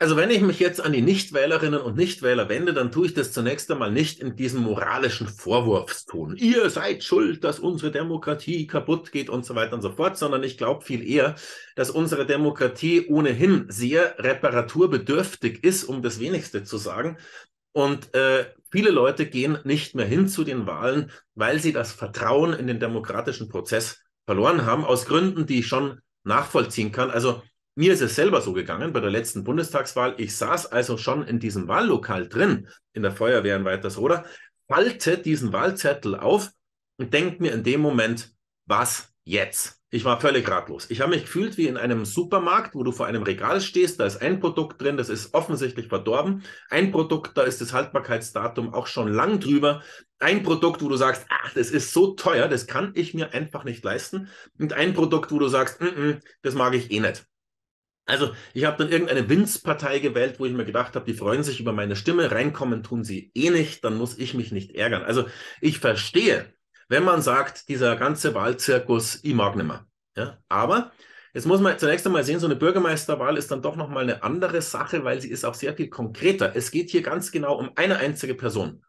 Also wenn ich mich jetzt an die Nichtwählerinnen und Nichtwähler wende, dann tue ich das zunächst einmal nicht in diesem moralischen Vorwurfston. Ihr seid schuld, dass unsere Demokratie kaputt geht und so weiter und so fort, sondern ich glaube viel eher, dass unsere Demokratie ohnehin sehr reparaturbedürftig ist, um das wenigste zu sagen. Und äh, viele Leute gehen nicht mehr hin zu den Wahlen, weil sie das Vertrauen in den demokratischen Prozess verloren haben, aus Gründen, die ich schon nachvollziehen kann. Also mir ist es selber so gegangen bei der letzten Bundestagswahl. Ich saß also schon in diesem Wahllokal drin, in der Feuerwehr in Weitersroda, falte diesen Wahlzettel auf und denke mir in dem Moment, was jetzt? Ich war völlig ratlos. Ich habe mich gefühlt wie in einem Supermarkt, wo du vor einem Regal stehst, da ist ein Produkt drin, das ist offensichtlich verdorben. Ein Produkt, da ist das Haltbarkeitsdatum auch schon lang drüber. Ein Produkt, wo du sagst, ach, das ist so teuer, das kann ich mir einfach nicht leisten. Und ein Produkt, wo du sagst, n -n, das mag ich eh nicht. Also ich habe dann irgendeine Winzpartei gewählt, wo ich mir gedacht habe, die freuen sich über meine Stimme, reinkommen tun sie eh nicht, dann muss ich mich nicht ärgern. Also ich verstehe, wenn man sagt, dieser ganze Wahlzirkus, ich mag nimmer. Ja? Aber jetzt muss man zunächst einmal sehen, so eine Bürgermeisterwahl ist dann doch nochmal eine andere Sache, weil sie ist auch sehr viel konkreter. Es geht hier ganz genau um eine einzige Person.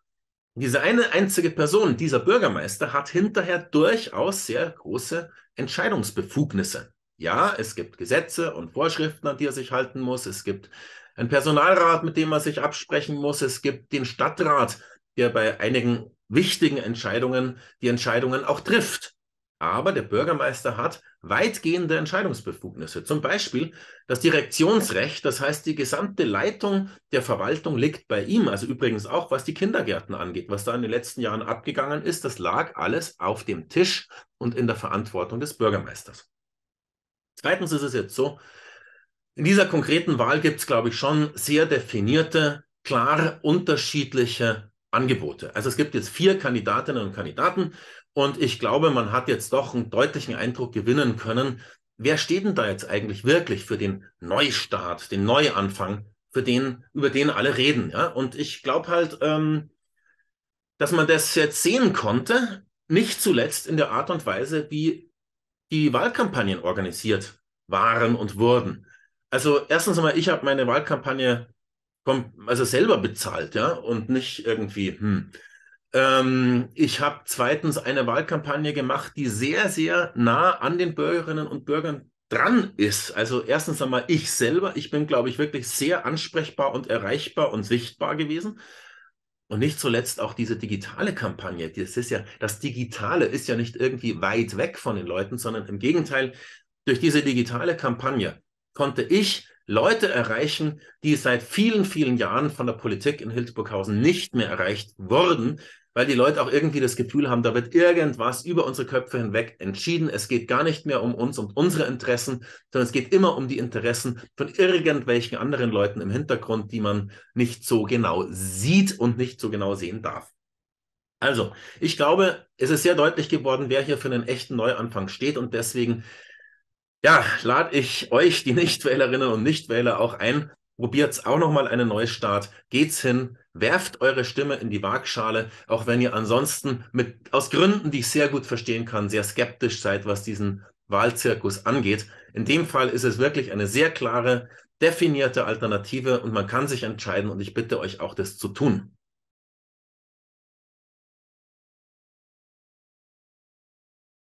Diese eine einzige Person, dieser Bürgermeister, hat hinterher durchaus sehr große Entscheidungsbefugnisse. Ja, es gibt Gesetze und Vorschriften, an die er sich halten muss. Es gibt einen Personalrat, mit dem er sich absprechen muss. Es gibt den Stadtrat, der bei einigen wichtigen Entscheidungen die Entscheidungen auch trifft. Aber der Bürgermeister hat weitgehende Entscheidungsbefugnisse. Zum Beispiel das Direktionsrecht, das heißt, die gesamte Leitung der Verwaltung liegt bei ihm. Also übrigens auch, was die Kindergärten angeht, was da in den letzten Jahren abgegangen ist, das lag alles auf dem Tisch und in der Verantwortung des Bürgermeisters. Zweitens ist es jetzt so, in dieser konkreten Wahl gibt es, glaube ich, schon sehr definierte, klar unterschiedliche Angebote. Also es gibt jetzt vier Kandidatinnen und Kandidaten und ich glaube, man hat jetzt doch einen deutlichen Eindruck gewinnen können, wer steht denn da jetzt eigentlich wirklich für den Neustart, den Neuanfang, für den, über den alle reden. Ja? Und ich glaube halt, ähm, dass man das jetzt sehen konnte, nicht zuletzt in der Art und Weise, wie die Wahlkampagnen organisiert waren und wurden. Also erstens einmal, ich habe meine Wahlkampagne also selber bezahlt, ja, und nicht irgendwie, hm. ähm, ich habe zweitens eine Wahlkampagne gemacht, die sehr, sehr nah an den Bürgerinnen und Bürgern dran ist. Also erstens einmal ich selber, ich bin, glaube ich, wirklich sehr ansprechbar und erreichbar und sichtbar gewesen. Und nicht zuletzt auch diese digitale Kampagne. Das ist ja, das Digitale ist ja nicht irgendwie weit weg von den Leuten, sondern im Gegenteil, durch diese digitale Kampagne konnte ich Leute erreichen, die seit vielen, vielen Jahren von der Politik in Hildburghausen nicht mehr erreicht wurden, weil die Leute auch irgendwie das Gefühl haben, da wird irgendwas über unsere Köpfe hinweg entschieden. Es geht gar nicht mehr um uns und unsere Interessen, sondern es geht immer um die Interessen von irgendwelchen anderen Leuten im Hintergrund, die man nicht so genau sieht und nicht so genau sehen darf. Also, ich glaube, es ist sehr deutlich geworden, wer hier für einen echten Neuanfang steht und deswegen ja, lade ich euch, die Nichtwählerinnen und Nichtwähler, auch ein, Probiert's auch nochmal einen Neustart. Geht's hin, werft eure Stimme in die Waagschale, auch wenn ihr ansonsten mit, aus Gründen, die ich sehr gut verstehen kann, sehr skeptisch seid, was diesen Wahlzirkus angeht. In dem Fall ist es wirklich eine sehr klare, definierte Alternative und man kann sich entscheiden und ich bitte euch auch, das zu tun.